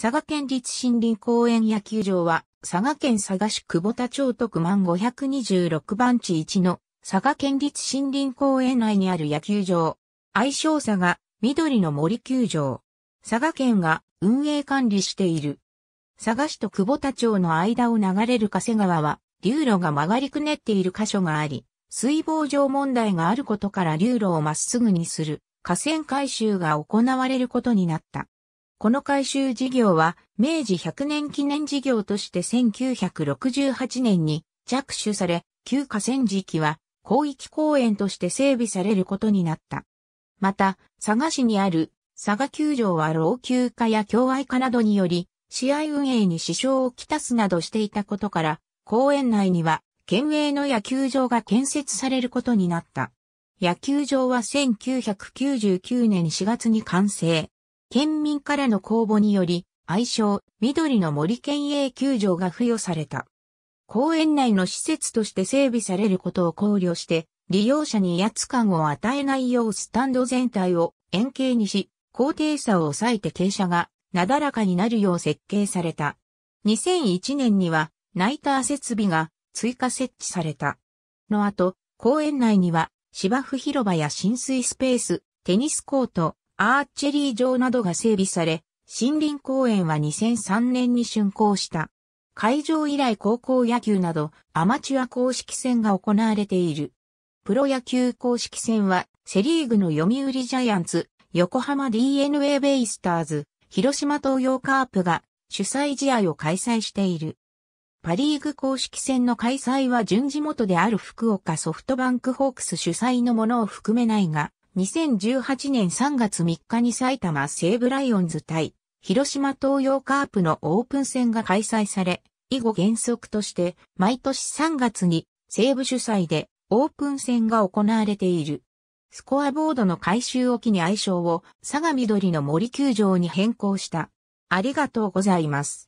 佐賀県立森林公園野球場は、佐賀県佐賀市久保田町徳満526番地1の佐賀県立森林公園内にある野球場。愛称佐賀、緑の森球場。佐賀県が運営管理している。佐賀市と久保田町の間を流れる加瀬川は、流路が曲がりくねっている箇所があり、水防上問題があることから流路をまっすぐにする河川改修が行われることになった。この改修事業は、明治100年記念事業として1968年に着手され、旧河川時期は広域公園として整備されることになった。また、佐賀市にある佐賀球場は老朽化や境外化などにより、試合運営に支障をきたすなどしていたことから、公園内には県営の野球場が建設されることになった。野球場は1999年4月に完成。県民からの公募により、愛称、緑の森県営球場が付与された。公園内の施設として整備されることを考慮して、利用者に威圧感を与えないようスタンド全体を円形にし、高低差を抑えて傾斜がなだらかになるよう設計された。2001年には、ナイター設備が追加設置された。の後、公園内には芝生広場や浸水スペース、テニスコート、アーチェリー場などが整備され、森林公園は2003年に竣工した。会場以来高校野球などアマチュア公式戦が行われている。プロ野球公式戦はセリーグの読売ジャイアンツ、横浜 DNA ベイスターズ、広島東洋カープが主催試合を開催している。パリーグ公式戦の開催は順地元である福岡ソフトバンクホークス主催のものを含めないが、2018年3月3日に埼玉西武ライオンズ対広島東洋カープのオープン戦が開催され、以後原則として毎年3月に西武主催でオープン戦が行われている。スコアボードの改修を機に愛称を相模緑の森球場に変更した。ありがとうございます。